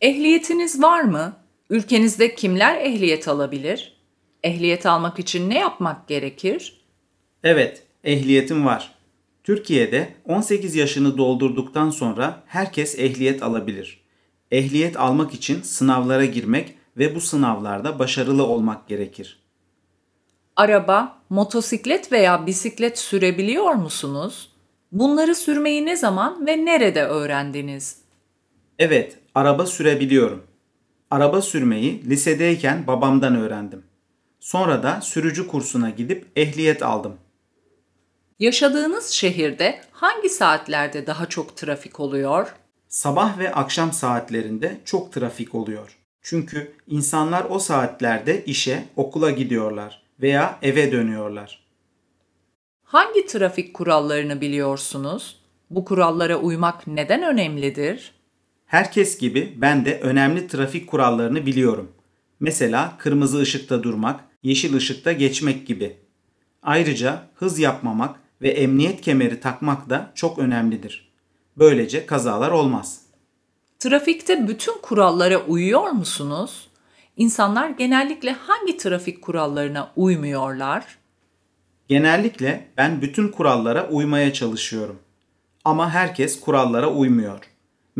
Ehliyetiniz var mı? Ülkenizde kimler ehliyet alabilir? Ehliyet almak için ne yapmak gerekir? Evet, ehliyetim var. Türkiye'de 18 yaşını doldurduktan sonra herkes ehliyet alabilir. Ehliyet almak için sınavlara girmek ve bu sınavlarda başarılı olmak gerekir. Araba, motosiklet veya bisiklet sürebiliyor musunuz? Bunları sürmeyi ne zaman ve nerede öğrendiniz? Evet, araba sürebiliyorum. Araba sürmeyi lisedeyken babamdan öğrendim. Sonra da sürücü kursuna gidip ehliyet aldım. Yaşadığınız şehirde hangi saatlerde daha çok trafik oluyor? Sabah ve akşam saatlerinde çok trafik oluyor. Çünkü insanlar o saatlerde işe, okula gidiyorlar veya eve dönüyorlar. Hangi trafik kurallarını biliyorsunuz? Bu kurallara uymak neden önemlidir? Herkes gibi ben de önemli trafik kurallarını biliyorum. Mesela kırmızı ışıkta durmak, yeşil ışıkta geçmek gibi. Ayrıca hız yapmamak ve emniyet kemeri takmak da çok önemlidir. Böylece kazalar olmaz. Trafikte bütün kurallara uyuyor musunuz? İnsanlar genellikle hangi trafik kurallarına uymuyorlar? Genellikle ben bütün kurallara uymaya çalışıyorum. Ama herkes kurallara uymuyor.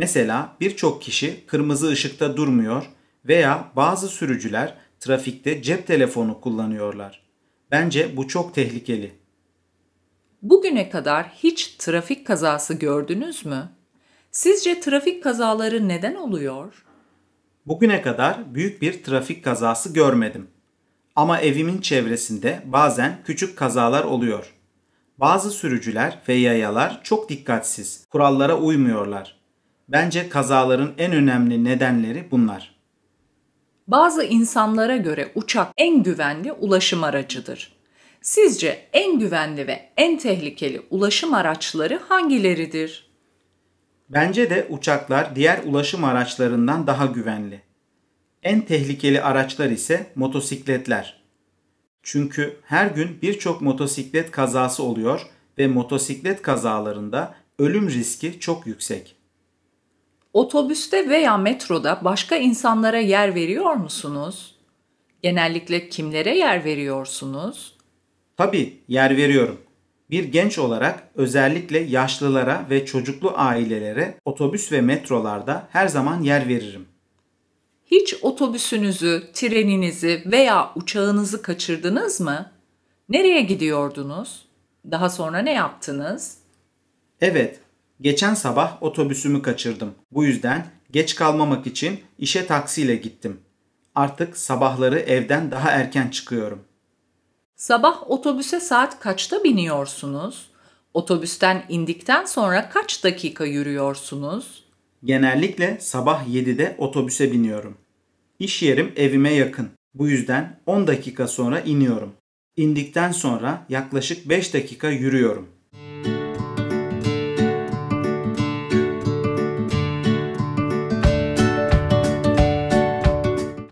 Mesela birçok kişi kırmızı ışıkta durmuyor veya bazı sürücüler trafikte cep telefonu kullanıyorlar. Bence bu çok tehlikeli. Bugüne kadar hiç trafik kazası gördünüz mü? Sizce trafik kazaları neden oluyor? Bugüne kadar büyük bir trafik kazası görmedim. Ama evimin çevresinde bazen küçük kazalar oluyor. Bazı sürücüler ve yayalar çok dikkatsiz, kurallara uymuyorlar. Bence kazaların en önemli nedenleri bunlar. Bazı insanlara göre uçak en güvenli ulaşım aracıdır. Sizce en güvenli ve en tehlikeli ulaşım araçları hangileridir? Bence de uçaklar diğer ulaşım araçlarından daha güvenli. En tehlikeli araçlar ise motosikletler. Çünkü her gün birçok motosiklet kazası oluyor ve motosiklet kazalarında ölüm riski çok yüksek. Otobüste veya metroda başka insanlara yer veriyor musunuz? Genellikle kimlere yer veriyorsunuz? Tabii yer veriyorum. Bir genç olarak özellikle yaşlılara ve çocuklu ailelere otobüs ve metrolarda her zaman yer veririm. Hiç otobüsünüzü, treninizi veya uçağınızı kaçırdınız mı? Nereye gidiyordunuz? Daha sonra ne yaptınız? Evet, Geçen sabah otobüsümü kaçırdım. Bu yüzden geç kalmamak için işe taksiyle gittim. Artık sabahları evden daha erken çıkıyorum. Sabah otobüse saat kaçta biniyorsunuz? Otobüsten indikten sonra kaç dakika yürüyorsunuz? Genellikle sabah 7'de otobüse biniyorum. İş yerim evime yakın. Bu yüzden 10 dakika sonra iniyorum. İndikten sonra yaklaşık 5 dakika yürüyorum.